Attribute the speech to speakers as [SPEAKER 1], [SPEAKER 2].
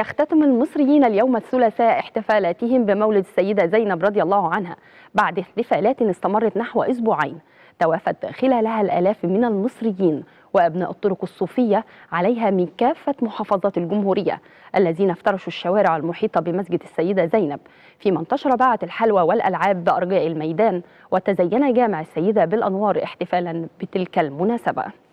[SPEAKER 1] يختتم المصريين اليوم الثلاثاء احتفالاتهم بمولد السيدة زينب رضي الله عنها بعد احتفالات استمرت نحو أسبوعين توافت خلالها الآلاف من المصريين وأبناء الطرق الصوفية عليها من كافة محافظات الجمهورية الذين افترشوا الشوارع المحيطة بمسجد السيدة زينب فيما انتشر باعة الحلوى والألعاب بأرجاء الميدان وتزين جامع السيدة بالأنوار احتفالا بتلك المناسبة